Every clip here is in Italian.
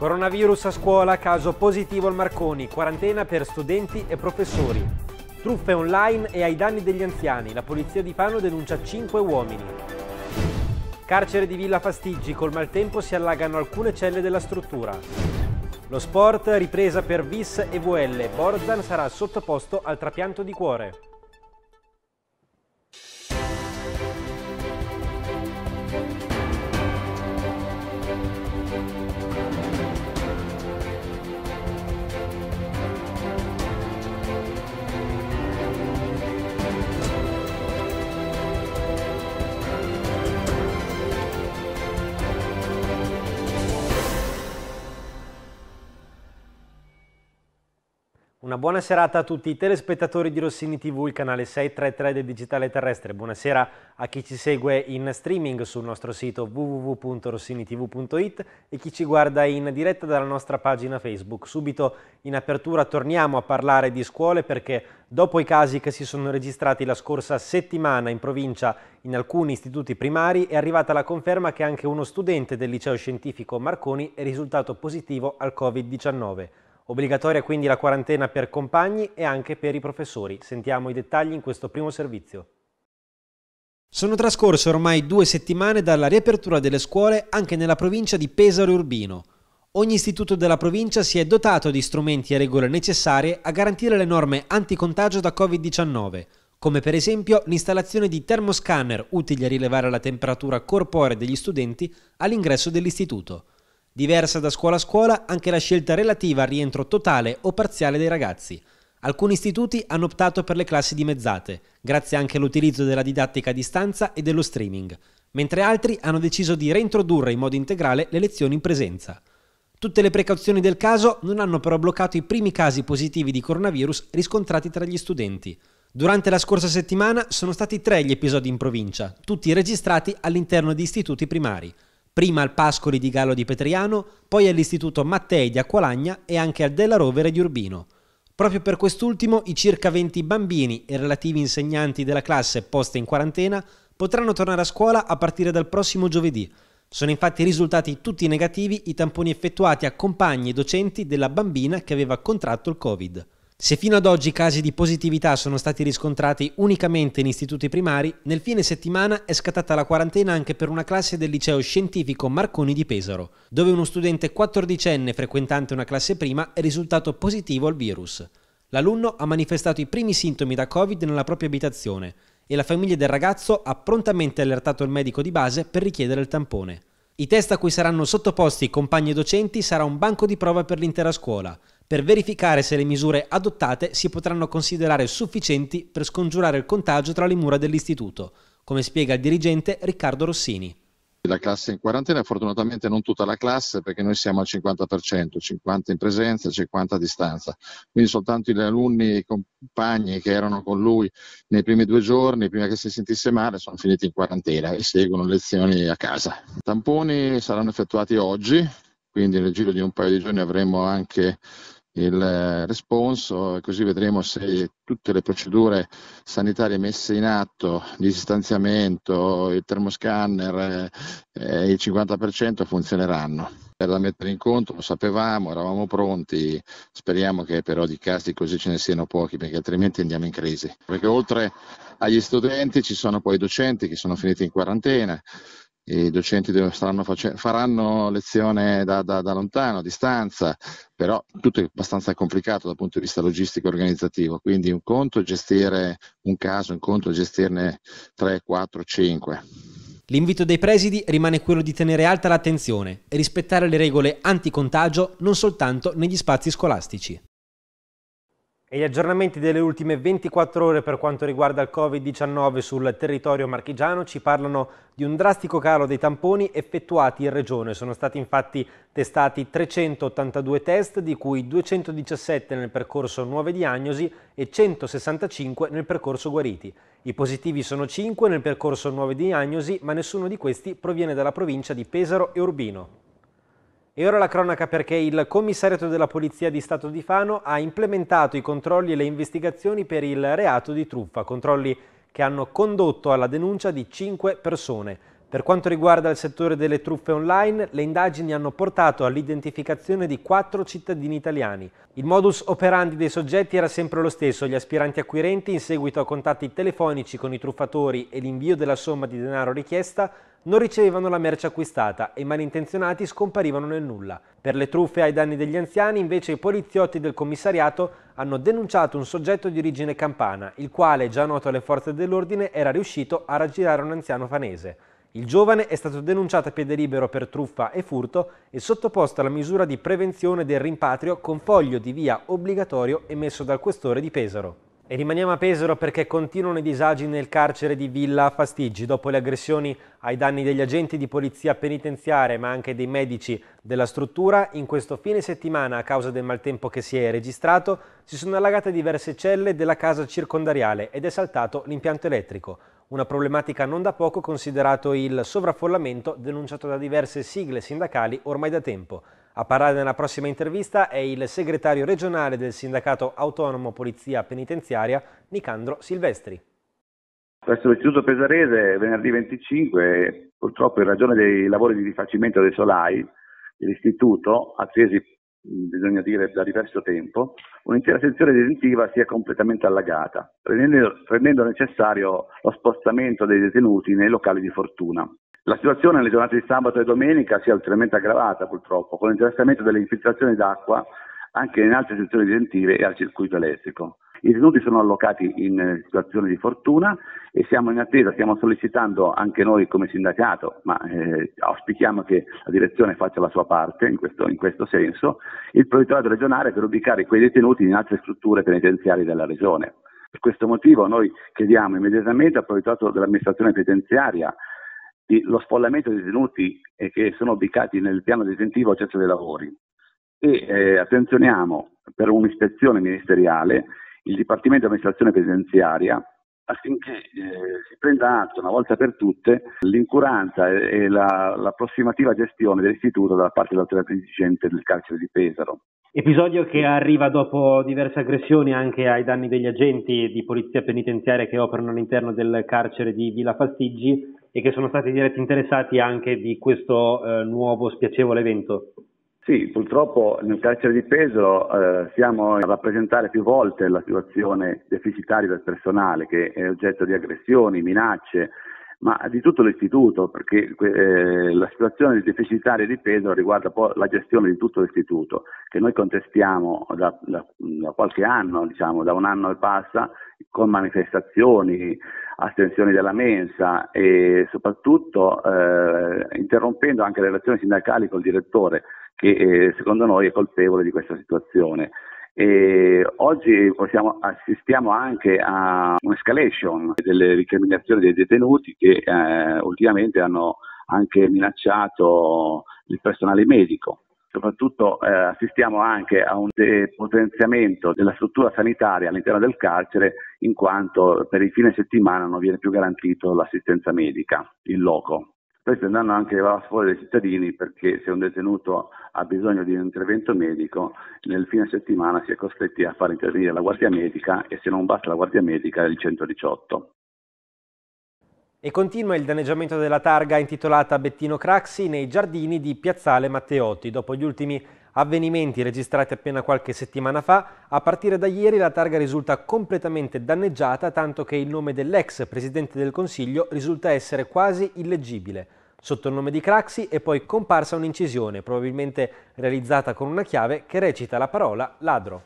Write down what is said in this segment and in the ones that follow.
Coronavirus a scuola, caso positivo al Marconi, quarantena per studenti e professori. Truffe online e ai danni degli anziani, la polizia di Pano denuncia 5 uomini. Carcere di Villa Pastiggi, col maltempo si allagano alcune celle della struttura. Lo sport ripresa per Vis e VL, Borzan sarà sottoposto al trapianto di cuore. Una buona serata a tutti i telespettatori di Rossini TV, il canale 633 del Digitale Terrestre. Buonasera a chi ci segue in streaming sul nostro sito www.rossinitv.it e chi ci guarda in diretta dalla nostra pagina Facebook. Subito in apertura torniamo a parlare di scuole perché dopo i casi che si sono registrati la scorsa settimana in provincia in alcuni istituti primari è arrivata la conferma che anche uno studente del liceo scientifico Marconi è risultato positivo al Covid-19. Obbligatoria quindi la quarantena per compagni e anche per i professori. Sentiamo i dettagli in questo primo servizio. Sono trascorse ormai due settimane dalla riapertura delle scuole anche nella provincia di Pesaro Urbino. Ogni istituto della provincia si è dotato di strumenti e regole necessarie a garantire le norme anticontagio da Covid-19, come per esempio l'installazione di termoscanner utili a rilevare la temperatura corporea degli studenti all'ingresso dell'istituto. Diversa da scuola a scuola anche la scelta relativa al rientro totale o parziale dei ragazzi. Alcuni istituti hanno optato per le classi dimezzate, grazie anche all'utilizzo della didattica a distanza e dello streaming, mentre altri hanno deciso di reintrodurre in modo integrale le lezioni in presenza. Tutte le precauzioni del caso non hanno però bloccato i primi casi positivi di coronavirus riscontrati tra gli studenti. Durante la scorsa settimana sono stati tre gli episodi in provincia, tutti registrati all'interno di istituti primari, prima al Pascoli di Gallo di Petriano, poi all'Istituto Mattei di Acqualagna e anche al Della Rovere di Urbino. Proprio per quest'ultimo i circa 20 bambini e relativi insegnanti della classe posta in quarantena potranno tornare a scuola a partire dal prossimo giovedì. Sono infatti risultati tutti negativi i tamponi effettuati a compagni e docenti della bambina che aveva contratto il Covid. Se fino ad oggi casi di positività sono stati riscontrati unicamente in istituti primari, nel fine settimana è scattata la quarantena anche per una classe del liceo scientifico Marconi di Pesaro, dove uno studente 14enne frequentante una classe prima è risultato positivo al virus. L'alunno ha manifestato i primi sintomi da Covid nella propria abitazione e la famiglia del ragazzo ha prontamente allertato il medico di base per richiedere il tampone. I test a cui saranno sottoposti i compagni docenti sarà un banco di prova per l'intera scuola per verificare se le misure adottate si potranno considerare sufficienti per scongiurare il contagio tra le mura dell'istituto, come spiega il dirigente Riccardo Rossini. La classe in quarantena, fortunatamente non tutta la classe, perché noi siamo al 50%, 50 in presenza, 50 a distanza. Quindi soltanto gli alunni e i compagni che erano con lui nei primi due giorni, prima che si sentisse male, sono finiti in quarantena e seguono lezioni a casa. I tamponi saranno effettuati oggi, quindi nel giro di un paio di giorni avremo anche il eh, responso e così vedremo se tutte le procedure sanitarie messe in atto di distanziamento, il termoscanner eh, e eh, il 50% funzioneranno. Per la mettere in conto lo sapevamo, eravamo pronti, speriamo che però di casi così ce ne siano pochi perché altrimenti andiamo in crisi. Perché oltre agli studenti ci sono poi i docenti che sono finiti in quarantena, i docenti face- faranno lezione da, da, da, lontano, a distanza, però tutto è abbastanza complicato dal punto di vista logistico e organizzativo, quindi un conto gestire un caso, un conto gestirne 3, 4, 5. L'invito dei presidi rimane quello di tenere alta l'attenzione e rispettare le regole anticontagio non soltanto negli spazi scolastici. E gli aggiornamenti delle ultime 24 ore per quanto riguarda il Covid-19 sul territorio marchigiano ci parlano di un drastico calo dei tamponi effettuati in regione. Sono stati infatti testati 382 test, di cui 217 nel percorso nuove diagnosi e 165 nel percorso guariti. I positivi sono 5 nel percorso nuove diagnosi, ma nessuno di questi proviene dalla provincia di Pesaro e Urbino. E ora la cronaca perché il commissariato della Polizia di Stato di Fano ha implementato i controlli e le investigazioni per il reato di truffa, controlli che hanno condotto alla denuncia di 5 persone. Per quanto riguarda il settore delle truffe online, le indagini hanno portato all'identificazione di quattro cittadini italiani. Il modus operandi dei soggetti era sempre lo stesso, gli aspiranti acquirenti in seguito a contatti telefonici con i truffatori e l'invio della somma di denaro richiesta non ricevevano la merce acquistata e i malintenzionati scomparivano nel nulla. Per le truffe ai danni degli anziani invece i poliziotti del commissariato hanno denunciato un soggetto di origine campana, il quale, già noto alle forze dell'ordine, era riuscito a raggirare un anziano fanese. Il giovane è stato denunciato a piede libero per truffa e furto e sottoposto alla misura di prevenzione del rimpatrio con foglio di via obbligatorio emesso dal questore di Pesaro. E rimaniamo a Pesaro perché continuano i disagi nel carcere di Villa Fastiggi dopo le aggressioni ai danni degli agenti di polizia penitenziaria ma anche dei medici della struttura. In questo fine settimana a causa del maltempo che si è registrato si sono allagate diverse celle della casa circondariale ed è saltato l'impianto elettrico. Una problematica non da poco considerato il sovraffollamento denunciato da diverse sigle sindacali ormai da tempo. A parlare nella prossima intervista è il segretario regionale del Sindacato Autonomo Polizia Penitenziaria, Nicandro Silvestri. Presso l'Istituto Pesarese venerdì 25, purtroppo in ragione dei lavori di rifacimento dei solai l'Istituto, attesi bisogna dire da diverso tempo, un'intera sezione detentiva si è completamente allagata, rendendo necessario lo spostamento dei detenuti nei locali di fortuna. La situazione nelle giornate di sabato e domenica si è ulteriormente aggravata purtroppo con l'interessamento delle infiltrazioni d'acqua anche in altre sezioni detentive e al circuito elettrico. I detenuti sono allocati in situazioni di fortuna e siamo in attesa, stiamo sollecitando anche noi come sindacato, ma eh, auspichiamo che la direzione faccia la sua parte in questo, in questo senso, il provveditorato regionale per ubicare quei detenuti in altre strutture penitenziarie della regione. Per questo motivo noi chiediamo immediatamente al provveditorato dell'amministrazione penitenziaria lo sfollamento dei detenuti che sono ubicati nel piano detentivo accesso dei lavori. E eh, attenzioniamo per un'ispezione ministeriale il Dipartimento di Amministrazione Presidenziaria affinché eh, si prenda atto una volta per tutte l'incuranza e, e la, l'approssimativa gestione dell'istituto da parte dell'autorità dirigente del carcere di Pesaro. Episodio che arriva dopo diverse aggressioni anche ai danni degli agenti di polizia penitenziaria che operano all'interno del carcere di Villa Fastiggi e che sono stati diretti interessati anche di questo eh, nuovo spiacevole evento. Sì, purtroppo nel carcere di Pesaro eh, siamo a rappresentare più volte la situazione deficitaria del personale che è oggetto di aggressioni, minacce, ma di tutto l'istituto, perché eh, la situazione deficitaria di peso riguarda poi la gestione di tutto l'istituto, che noi contestiamo da, da, da qualche anno, diciamo, da un anno e passa, con manifestazioni, astensioni della mensa e soprattutto eh, interrompendo anche le relazioni sindacali col direttore, che eh, secondo noi è colpevole di questa situazione. E oggi possiamo, assistiamo anche a un'escalation delle ricriminazioni dei detenuti che eh, ultimamente hanno anche minacciato il personale medico. Soprattutto eh, assistiamo anche a un depotenziamento della struttura sanitaria all'interno del carcere in quanto per il fine settimana non viene più garantito l'assistenza medica in loco. Poi sta andando anche a favore dei cittadini perché se un detenuto ha bisogno di un intervento medico, nel fine settimana si è costretti a far intervenire la guardia medica e se non basta la guardia medica è il 118. E continua il danneggiamento della targa intitolata Bettino Craxi nei giardini di Piazzale Matteotti. Dopo gli ultimi avvenimenti registrati appena qualche settimana fa, a partire da ieri la targa risulta completamente danneggiata tanto che il nome dell'ex Presidente del Consiglio risulta essere quasi illeggibile sotto il nome di Craxi è poi comparsa un'incisione, probabilmente realizzata con una chiave, che recita la parola ladro.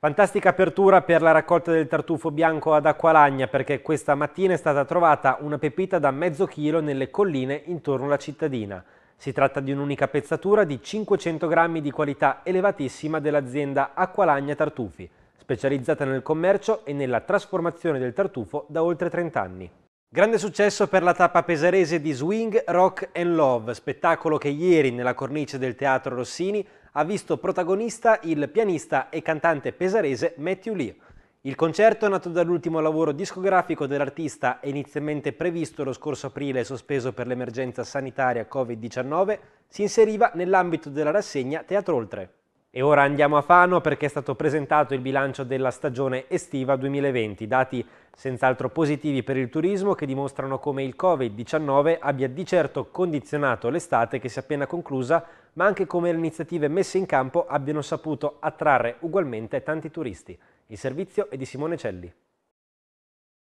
Fantastica apertura per la raccolta del tartufo bianco ad Acqualagna perché questa mattina è stata trovata una pepita da mezzo chilo nelle colline intorno alla cittadina. Si tratta di un'unica pezzatura di 500 grammi di qualità elevatissima dell'azienda Acqualagna Tartufi, specializzata nel commercio e nella trasformazione del tartufo da oltre 30 anni. Grande successo per la tappa pesarese di Swing, Rock and Love, spettacolo che ieri nella cornice del Teatro Rossini ha visto protagonista il pianista e cantante pesarese Matthew Lee. Il concerto nato dall'ultimo lavoro discografico dell'artista e inizialmente previsto lo scorso aprile e sospeso per l'emergenza sanitaria Covid-19, si inseriva nell'ambito della rassegna Teatro Oltre. E ora andiamo a Fano perché è stato presentato il bilancio della stagione estiva 2020, dati senz'altro positivi per il turismo che dimostrano come il Covid-19 abbia di certo condizionato l'estate che si è appena conclusa, ma anche come le iniziative messe in campo abbiano saputo attrarre ugualmente tanti turisti. Il servizio è di Simone Celli.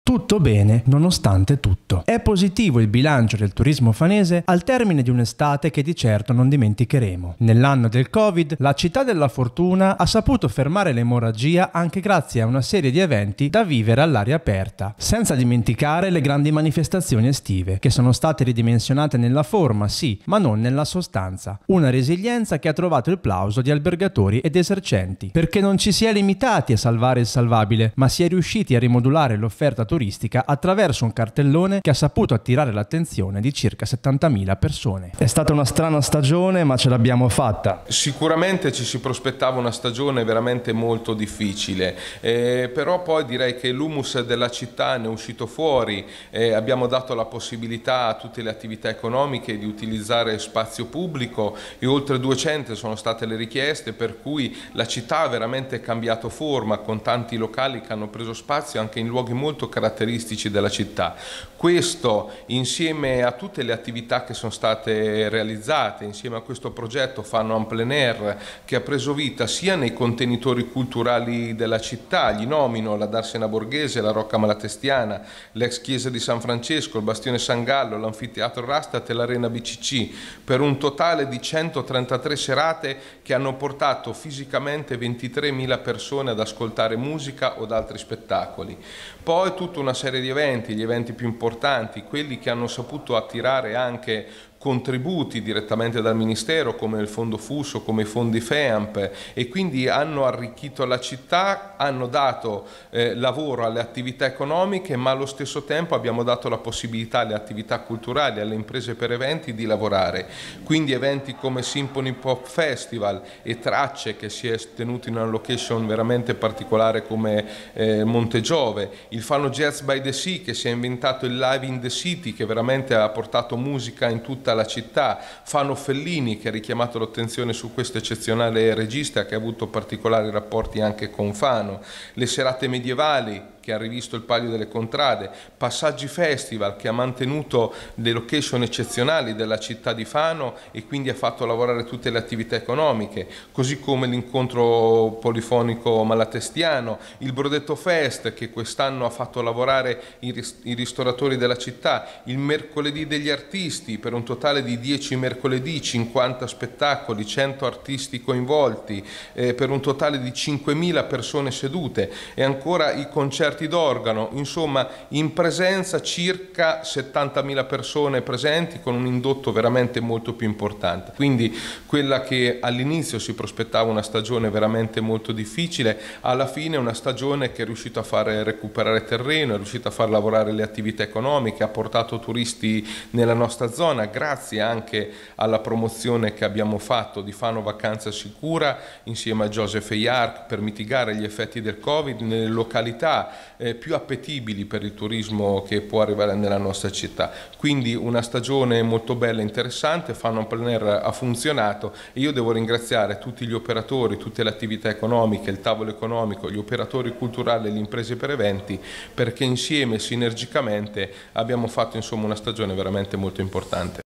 Tutto bene nonostante tutto. È positivo il bilancio del turismo fanese al termine di un'estate che di certo non dimenticheremo. Nell'anno del Covid, la città della fortuna ha saputo fermare l'emorragia anche grazie a una serie di eventi da vivere all'aria aperta, senza dimenticare le grandi manifestazioni estive, che sono state ridimensionate nella forma, sì, ma non nella sostanza. Una resilienza che ha trovato il plauso di albergatori ed esercenti, perché non ci si è limitati a salvare il salvabile, ma si è riusciti a rimodulare l'offerta turistica turistica attraverso un cartellone che ha saputo attirare l'attenzione di circa 70.000 persone. È stata una strana stagione ma ce l'abbiamo fatta. Sicuramente ci si prospettava una stagione veramente molto difficile, eh, però poi direi che l'humus della città ne è uscito fuori, eh, abbiamo dato la possibilità a tutte le attività economiche di utilizzare spazio pubblico e oltre 200 sono state le richieste per cui la città ha veramente cambiato forma con tanti locali che hanno preso spazio anche in luoghi molto caratteristici caratteristici della città. Questo insieme a tutte le attività che sono state realizzate, insieme a questo progetto Fanno en plein air che ha preso vita sia nei contenitori culturali della città, gli nomino la Darsena Borghese, la Rocca Malatestiana, l'ex chiesa di San Francesco, il Bastione San Gallo, l'Anfiteatro Rastat e l'Arena BCC, per un totale di 133 serate che hanno portato fisicamente 23.000 persone ad ascoltare musica o altri spettacoli. Poi tutto tutta una serie di eventi, gli eventi più importanti, quelli che hanno saputo attirare anche contributi direttamente dal Ministero come il Fondo Fuso, come i fondi FEAMP e quindi hanno arricchito la città, hanno dato eh, lavoro alle attività economiche ma allo stesso tempo abbiamo dato la possibilità alle attività culturali, alle imprese per eventi di lavorare. Quindi eventi come Symphony Pop Festival e Tracce che si è tenuto in una location veramente particolare come eh, Giove, il Fano Jazz by the Sea che si è inventato il Live in the City che veramente ha portato musica in tutta la città. Fano Fellini che ha richiamato l'attenzione su questo eccezionale regista che ha avuto particolari rapporti anche con Fano. Le serate medievali che ha rivisto il Palio delle Contrade, Passaggi Festival che ha mantenuto le location eccezionali della città di Fano e quindi ha fatto lavorare tutte le attività economiche, così come l'incontro polifonico malatestiano, il Brodetto Fest che quest'anno ha fatto lavorare i, ristoratori della città, il mercoledì degli artisti per un totale di 10 mercoledì, 50 spettacoli, 100 artisti coinvolti, eh, per un totale di 5.000 persone sedute e ancora i concerti concerti d'organo, insomma in presenza circa 70.000 persone presenti con un indotto veramente molto più importante. Quindi quella che all'inizio si prospettava una stagione veramente molto difficile, alla fine è una stagione che è riuscita a far recuperare terreno, è riuscita a far lavorare le attività economiche, ha portato turisti nella nostra zona grazie anche alla promozione che abbiamo fatto di Fano Vacanza Sicura insieme a Joseph Yark per mitigare gli effetti del Covid nelle località eh, più appetibili per il turismo che può arrivare nella nostra città. Quindi una stagione molto bella e interessante, Fanon Plein eh, ha funzionato e io devo ringraziare tutti gli operatori, tutte le attività economiche, il tavolo economico, gli operatori culturali e le imprese per eventi perché insieme sinergicamente abbiamo fatto insomma, una stagione veramente molto importante.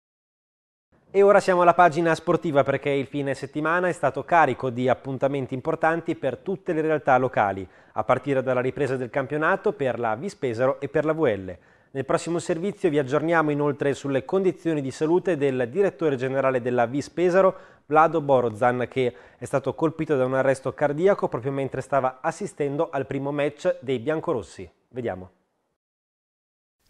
E ora siamo alla pagina sportiva perché il fine settimana è stato carico di appuntamenti importanti per tutte le realtà locali, a partire dalla ripresa del campionato per la Vispesaro e per la VL. Nel prossimo servizio vi aggiorniamo inoltre sulle condizioni di salute del direttore generale della Vispesaro, Vlado Borozan, che è stato colpito da un arresto cardiaco proprio mentre stava assistendo al primo match dei biancorossi. Vediamo.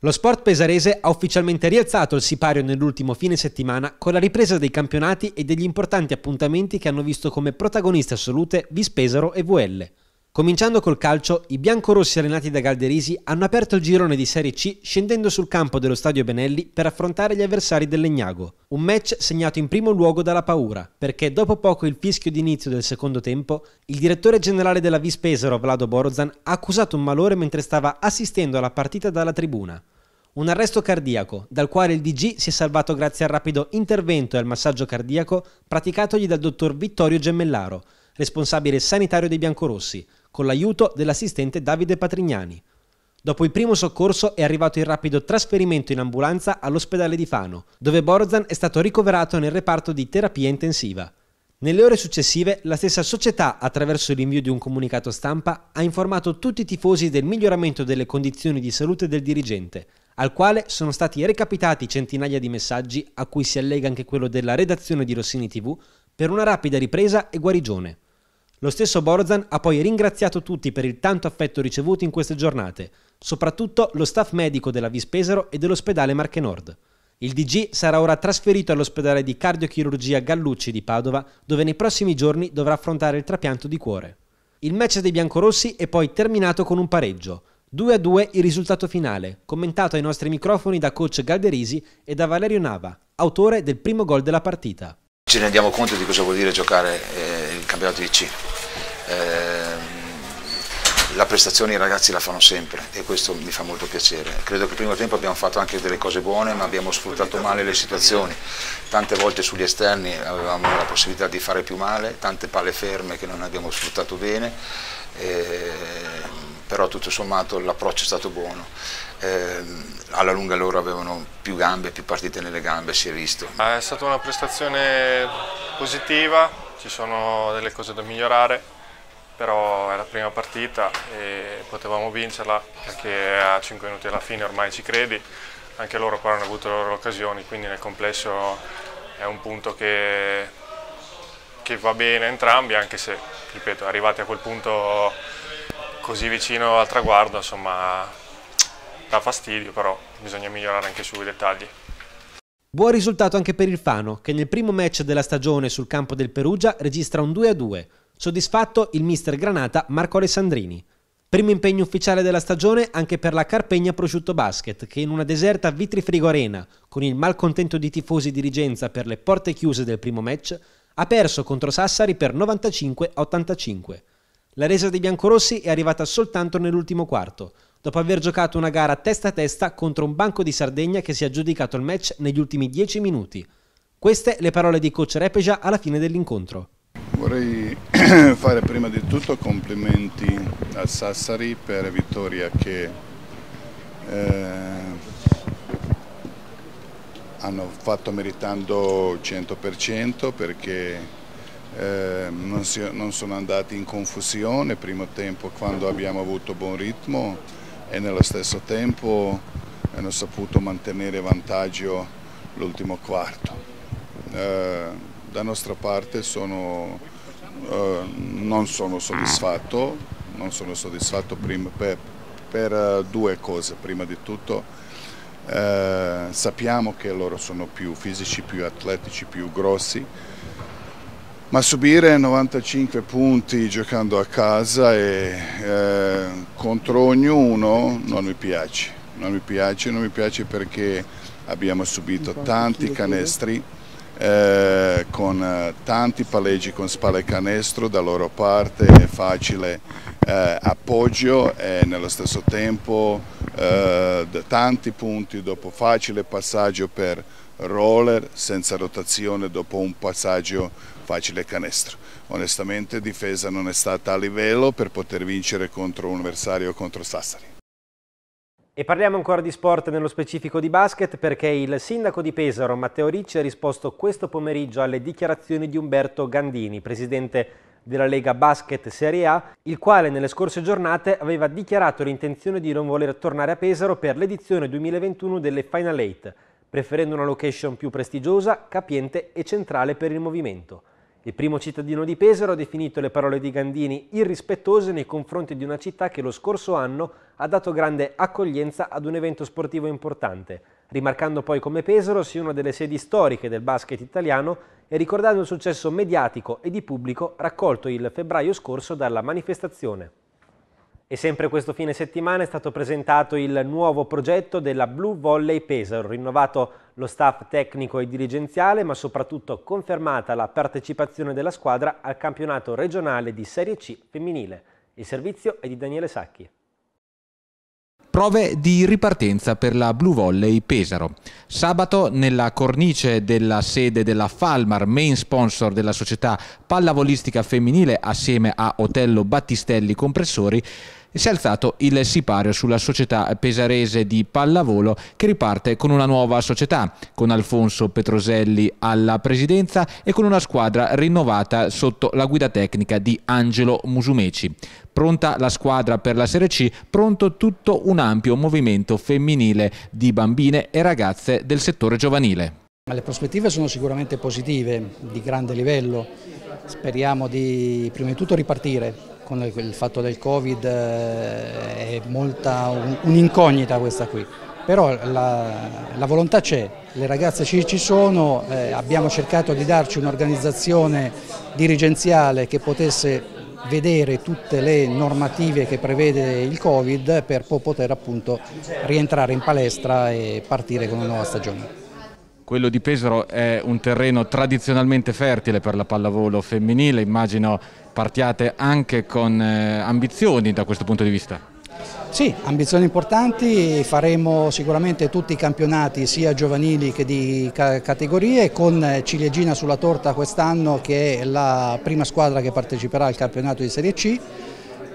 Lo sport pesarese ha ufficialmente rialzato il sipario nell'ultimo fine settimana con la ripresa dei campionati e degli importanti appuntamenti che hanno visto come protagoniste assolute Vispesaro e VL. Cominciando col calcio, i biancorossi allenati da Galderisi hanno aperto il girone di Serie C scendendo sul campo dello Stadio Benelli per affrontare gli avversari del Legnago. Un match segnato in primo luogo dalla paura, perché dopo poco il fischio d'inizio del secondo tempo, il direttore generale della Vispesero, Vlado Borozan, ha accusato un malore mentre stava assistendo alla partita dalla tribuna. Un arresto cardiaco, dal quale il DG si è salvato grazie al rapido intervento e al massaggio cardiaco praticatogli dal dottor Vittorio Gemmellaro, responsabile sanitario dei biancorossi, con l'aiuto dell'assistente Davide Patrignani. Dopo il primo soccorso è arrivato il rapido trasferimento in ambulanza all'ospedale di Fano, dove Borzan è stato ricoverato nel reparto di terapia intensiva. Nelle ore successive la stessa società, attraverso l'invio di un comunicato stampa, ha informato tutti i tifosi del miglioramento delle condizioni di salute del dirigente, al quale sono stati recapitati centinaia di messaggi, a cui si allega anche quello della redazione di Rossini TV, per una rapida ripresa e guarigione. Lo stesso Borzan ha poi ringraziato tutti per il tanto affetto ricevuto in queste giornate, soprattutto lo staff medico della Vispesero e dell'ospedale Marche Nord. Il DG sarà ora trasferito all'ospedale di cardiochirurgia Gallucci di Padova, dove nei prossimi giorni dovrà affrontare il trapianto di cuore. Il match dei biancorossi è poi terminato con un pareggio. 2 a 2 il risultato finale, commentato ai nostri microfoni da coach Galderisi e da Valerio Nava, autore del primo gol della partita. Ci rendiamo conto di cosa vuol dire giocare eh, il campionato di C. Eh, la prestazione i ragazzi la fanno sempre e questo mi fa molto piacere. Credo che il primo tempo abbiamo fatto anche delle cose buone ma abbiamo sfruttato male le situazioni. Tante volte sugli esterni avevamo la possibilità di fare più male, tante palle ferme che non abbiamo sfruttato bene. Eh, però tutto sommato l'approccio è stato buono. Eh, alla lunga loro avevano più gambe, più partite nelle gambe, si è visto. Eh, è stata una prestazione positiva, ci sono delle cose da migliorare, però è la prima partita e potevamo vincerla perché a 5 minuti alla fine ormai ci credi, anche loro poi hanno avuto le loro occasioni, quindi nel complesso è un punto che, che va bene entrambi, anche se, ripeto, arrivati a quel punto così vicino al traguardo, insomma, dà fastidio, però bisogna migliorare anche sui dettagli. Buon risultato anche per il Fano, che nel primo match della stagione sul campo del Perugia registra un 2-2. Soddisfatto il mister Granata Marco Alessandrini. Primo impegno ufficiale della stagione anche per la Carpegna Prosciutto Basket, che in una deserta Vitrifrigo Arena, con il malcontento di tifosi dirigenza per le porte chiuse del primo match, ha perso contro Sassari per 95-85. La resa dei biancorossi è arrivata soltanto nell'ultimo quarto, dopo aver giocato una gara testa a testa contro un banco di Sardegna che si è aggiudicato il match negli ultimi 10 minuti. Queste le parole di coach Repeja alla fine dell'incontro. Vorrei fare prima di tutto complimenti al Sassari per la vittoria che eh, hanno fatto meritando 100% perché eh, non, si, non, sono andati in confusione, primo tempo quando abbiamo avuto buon ritmo e nello stesso tempo hanno saputo mantenere vantaggio l'ultimo quarto. Eh, da nostra parte sono, eh, non sono soddisfatto, non sono soddisfatto prima, per, per, eh, due cose, prima di tutto ehm, sappiamo che loro sono più fisici, più atletici, più grossi, ma subire 95 punti giocando a casa e eh, contro ognuno non mi piace, non mi piace, non mi piace perché abbiamo subito tanti canestri, eh, con eh, tanti palleggi con spalle canestro da loro parte, è facile eh, appoggio e nello stesso tempo eh, tanti punti dopo facile passaggio per roller senza rotazione dopo un passaggio facile canestro. Onestamente difesa non è stata a livello per poter vincere contro un avversario contro Sassari. E parliamo ancora di sport nello specifico di basket perché il sindaco di Pesaro Matteo Ricci ha risposto questo pomeriggio alle dichiarazioni di Umberto Gandini, presidente della Lega Basket Serie A, il quale nelle scorse giornate aveva dichiarato l'intenzione di non voler tornare a Pesaro per l'edizione 2021 delle Final Eight, preferendo una location più prestigiosa, capiente e centrale per il movimento. Il primo cittadino di Pesaro ha definito le parole di Gandini irrispettose nei confronti di una città che lo scorso anno ha dato grande accoglienza ad un evento sportivo importante, rimarcando poi come Pesaro sia una delle sedi storiche del basket italiano e ricordando il successo mediatico e di pubblico raccolto il febbraio scorso dalla manifestazione. E sempre questo fine settimana è stato presentato il nuovo progetto della Blue Volley Pesaro, rinnovato lo staff tecnico e dirigenziale, ma soprattutto confermata la partecipazione della squadra al campionato regionale di Serie C femminile. Il servizio è di Daniele Sacchi prove di ripartenza per la Blue Volley Pesaro. Sabato, nella cornice della sede della Falmar, main sponsor della società pallavolistica femminile assieme a Otello Battistelli Compressori, si è alzato il sipario sulla società pesarese di pallavolo che riparte con una nuova società, con Alfonso Petroselli alla presidenza e con una squadra rinnovata sotto la guida tecnica di Angelo Musumeci. Pronta la squadra per la Serie C, pronto tutto un ampio movimento femminile di bambine e ragazze del settore giovanile. Le prospettive sono sicuramente positive, di grande livello, speriamo di prima di tutto ripartire con il fatto del Covid eh, è molta un'incognita questa qui, però la, la volontà c'è, le ragazze ci, ci sono, eh, abbiamo cercato di darci un'organizzazione dirigenziale che potesse vedere tutte le normative che prevede il Covid per poter appunto rientrare in palestra e partire con una nuova stagione. Quello di Pesaro è un terreno tradizionalmente fertile per la pallavolo femminile, immagino partiate anche con eh, ambizioni da questo punto di vista. Sì, ambizioni importanti, faremo sicuramente tutti i campionati sia giovanili che di ca categorie con ciliegina sulla torta quest'anno che è la prima squadra che parteciperà al campionato di Serie C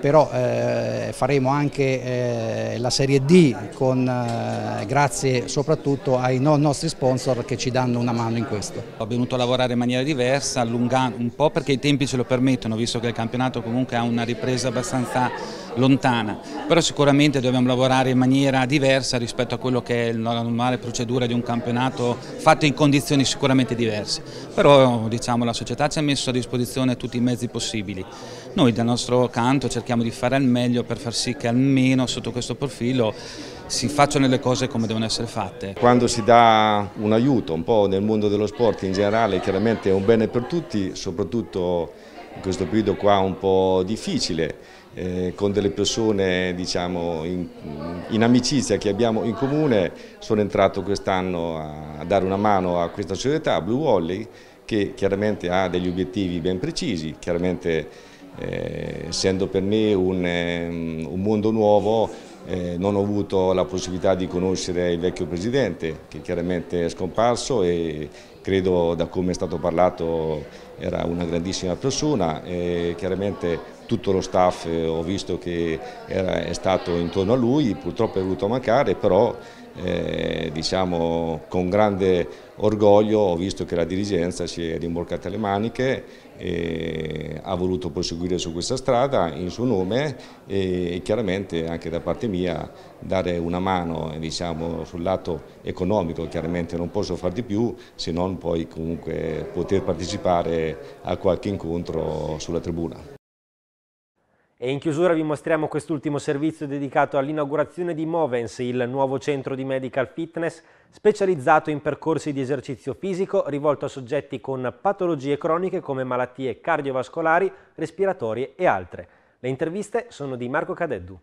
però eh, faremo anche eh, la Serie D con, eh, grazie soprattutto ai no nostri sponsor che ci danno una mano in questo. Ho venuto a lavorare in maniera diversa, allungando un po' perché i tempi ce lo permettono, visto che il campionato comunque ha una ripresa abbastanza lontana, però sicuramente dobbiamo lavorare in maniera diversa rispetto a quello che è la normale procedura di un campionato fatto in condizioni sicuramente diverse, però diciamo, la società ci ha messo a disposizione tutti i mezzi possibili, noi dal nostro canto cerchiamo di fare al meglio per far sì che almeno sotto questo profilo si facciano le cose come devono essere fatte. Quando si dà un aiuto un po' nel mondo dello sport in generale chiaramente è un bene per tutti, soprattutto in questo periodo qua un po' difficile eh, con delle persone diciamo, in, in, amicizia che abbiamo in comune, sono entrato quest'anno a, dare una mano a questa società, Blue Volley, che chiaramente ha degli obiettivi ben precisi, chiaramente eh, essendo per me un, ehm, un mondo nuovo eh, non ho avuto la possibilità di conoscere il vecchio presidente che chiaramente è scomparso e credo da come è stato parlato era una grandissima persona e chiaramente tutto lo staff eh, ho visto che era, è stato intorno a lui, purtroppo è venuto a mancare, però eh, diciamo, con grande orgoglio ho visto che la dirigenza si è rimborcata le maniche e ha voluto proseguire su questa strada in suo nome e, e chiaramente anche da parte mia dare una mano diciamo, sul lato economico, chiaramente non posso far di più se non poi comunque poter partecipare a qualche incontro sulla tribuna. E in chiusura vi mostriamo quest'ultimo servizio dedicato all'inaugurazione di Movens, il nuovo centro di medical fitness specializzato in percorsi di esercizio fisico rivolto a soggetti con patologie croniche come malattie cardiovascolari, respiratorie e altre. Le interviste sono di Marco Cadeddu.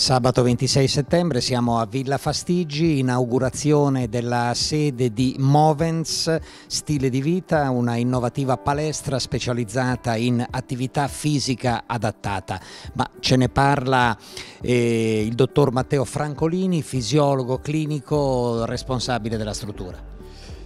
Sabato 26 settembre siamo a Villa Fastigi, inaugurazione della sede di Movens Stile di Vita, una innovativa palestra specializzata in attività fisica adattata. Ma ce ne parla eh, il dottor Matteo Francolini, fisiologo clinico responsabile della struttura.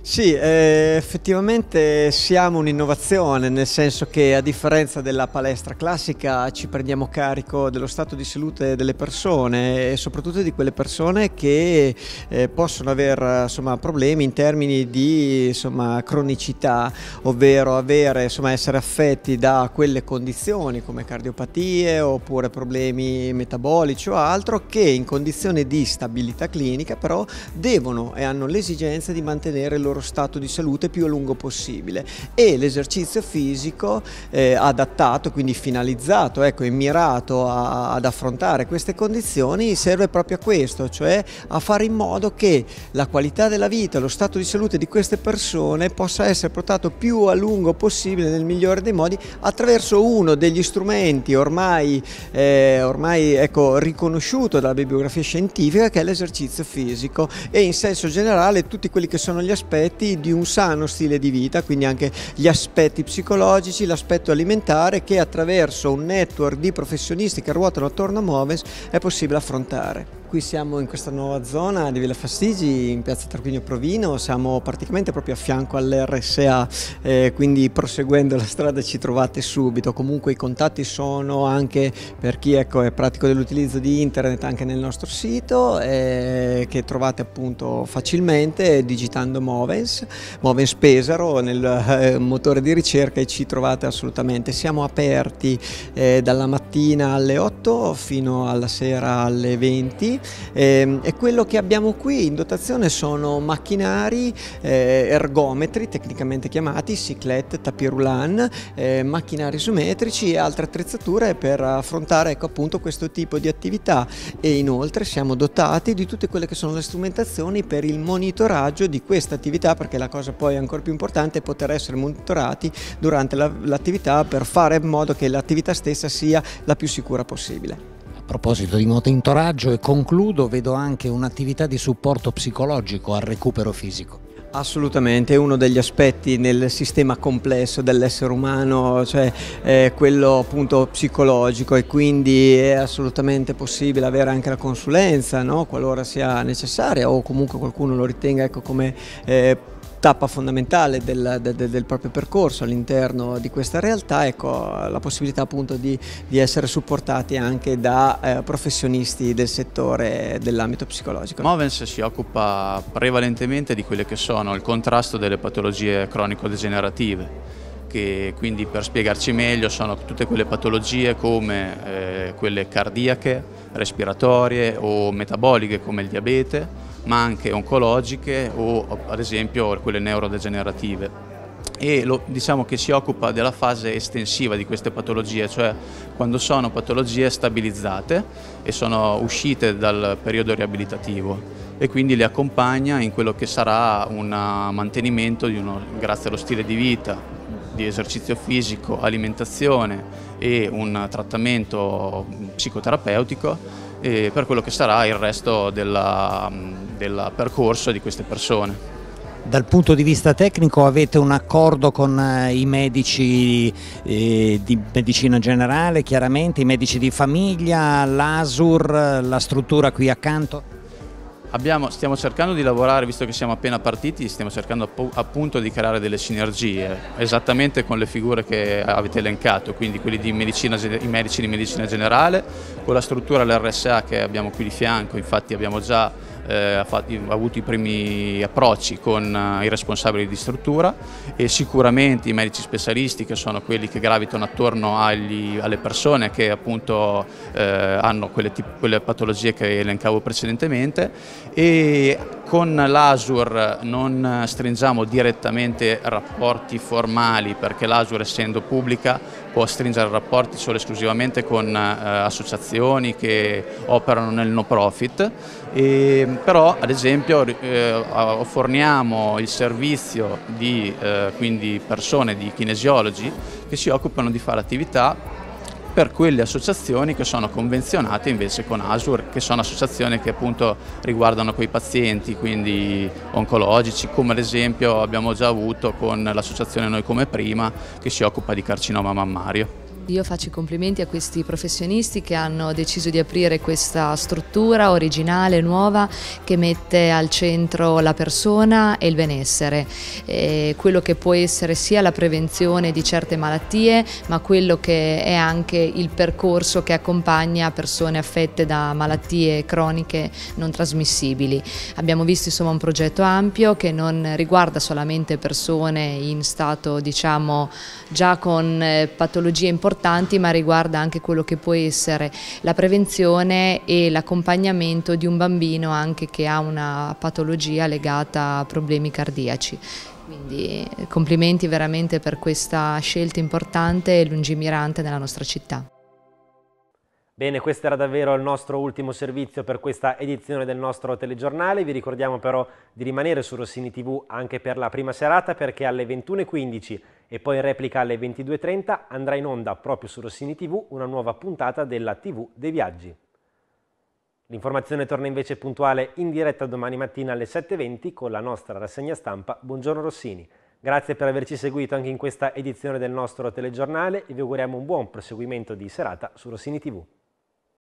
Sì, eh, effettivamente siamo un'innovazione, nel senso che a differenza della palestra classica ci prendiamo carico dello stato di salute delle persone e soprattutto di quelle persone che eh, possono avere insomma, problemi in termini di insomma, cronicità, ovvero avere, insomma, essere affetti da quelle condizioni come cardiopatie oppure problemi metabolici o altro che in condizione di stabilità clinica però devono e hanno l'esigenza di mantenere il loro loro stato di salute più a lungo possibile e l'esercizio fisico eh, adattato, quindi finalizzato ecco, e mirato a, ad affrontare queste condizioni serve proprio a questo, cioè a fare in modo che la qualità della vita, lo stato di salute di queste persone possa essere portato più a lungo possibile nel migliore dei modi attraverso uno degli strumenti ormai, eh, ormai ecco, riconosciuto dalla bibliografia scientifica che è l'esercizio fisico e in senso generale tutti quelli che sono gli aspetti aspetti di un sano stile di vita, quindi anche gli aspetti psicologici, l'aspetto alimentare che attraverso un network di professionisti che ruotano attorno a Moves è possibile affrontare qui siamo in questa nuova zona di Villa Fastigi, in piazza Tarquinio Provino, siamo praticamente proprio a fianco all'RSA, eh, quindi proseguendo la strada ci trovate subito, comunque i contatti sono anche per chi ecco, è pratico dell'utilizzo di internet anche nel nostro sito, eh, che trovate appunto facilmente digitando Movens, Movens Pesaro nel eh, motore di ricerca e ci trovate assolutamente. Siamo aperti eh, dalla mattina alle 8 fino alla sera alle 20 e, ehm, e quello che abbiamo qui in dotazione sono macchinari, eh, ergometri tecnicamente chiamati, ciclette, tapirulan, eh, macchinari isometrici e altre attrezzature per affrontare ecco, appunto questo tipo di attività e inoltre siamo dotati di tutte quelle che sono le strumentazioni per il monitoraggio di questa attività perché la cosa poi ancora più importante è poter essere monitorati durante l'attività la, per fare in modo che l'attività stessa sia la più sicura possibile proposito di nuoto e concludo, vedo anche un'attività di supporto psicologico al recupero fisico. Assolutamente, è uno degli aspetti nel sistema complesso dell'essere umano, cioè eh, quello appunto psicologico e quindi è assolutamente possibile avere anche la consulenza no? qualora sia necessaria o comunque qualcuno lo ritenga ecco, come eh, tappa fondamentale del, del, del proprio percorso all'interno di questa realtà, ecco, la possibilità appunto di, di essere supportati anche da eh, professionisti del settore dell'ambito psicologico. Movens si occupa prevalentemente di quelle che sono il contrasto delle patologie cronico-degenerative che quindi per spiegarci meglio sono tutte quelle patologie come eh, quelle cardiache, respiratorie o metaboliche come il diabete ma anche oncologiche o ad esempio quelle neurodegenerative e lo, diciamo che si occupa della fase estensiva di queste patologie, cioè quando sono patologie stabilizzate e sono uscite dal periodo riabilitativo e quindi le accompagna in quello che sarà un mantenimento uno, grazie allo stile di vita, di esercizio fisico, alimentazione e un trattamento psicoterapeutico eh, per quello che sarà il resto mm, del percorso di queste persone. Dal punto di vista tecnico avete un accordo con eh, i medici eh, di medicina generale, chiaramente, i medici di famiglia, l'ASUR, la struttura qui accanto? Abbiamo, stiamo cercando di lavorare, visto che siamo appena partiti, stiamo cercando appunto di creare delle sinergie, esattamente con le figure che avete elencato, quindi quelli di medicina, i medici di medicina generale, con la struttura dell'RSA che abbiamo qui di fianco, infatti abbiamo già eh, ha, fatto, ha, avuto i primi approcci con eh, i responsabili di struttura e sicuramente i medici specialisti che sono quelli che gravitano attorno agli, alle persone che appunto eh, hanno quelle, quelle patologie che elencavo precedentemente e con l'ASUR non stringiamo direttamente rapporti formali perché l'ASUR essendo pubblica può stringere rapporti solo esclusivamente con eh, associazioni che operano nel no profit e Ehm, però ad esempio eh, forniamo il servizio di eh, persone, di kinesiologi che si occupano di fare attività per quelle associazioni che sono convenzionate invece con ASUR, che sono associazioni che appunto riguardano quei pazienti, quindi oncologici, come ad esempio abbiamo già avuto con l'associazione Noi Come Prima, che si occupa di carcinoma mammario. Io faccio i complimenti a questi professionisti che hanno deciso di aprire questa struttura originale, nuova, che mette al centro la persona e il benessere, e quello che può essere sia la prevenzione di certe malattie, ma quello che è anche il percorso che accompagna persone affette da malattie croniche non trasmissibili. Abbiamo visto insomma un progetto ampio che non riguarda solamente persone in stato diciamo già con eh, patologie importanti, importanti ma riguarda anche quello che può essere la prevenzione e l'accompagnamento di un bambino anche che ha una patologia legata a problemi cardiaci. Quindi eh, complimenti veramente per questa scelta importante e lungimirante nella nostra città. Bene, questo era davvero il nostro ultimo servizio per questa edizione del nostro telegiornale. Vi ricordiamo però di rimanere su Rossini TV anche per la prima serata perché alle 21.15 e poi in replica alle 22.30 andrà in onda proprio su Rossini TV una nuova puntata della TV dei Viaggi. L'informazione torna invece puntuale in diretta domani mattina alle 7.20 con la nostra rassegna stampa Buongiorno Rossini. Grazie per averci seguito anche in questa edizione del nostro telegiornale e vi auguriamo un buon proseguimento di serata su Rossini TV.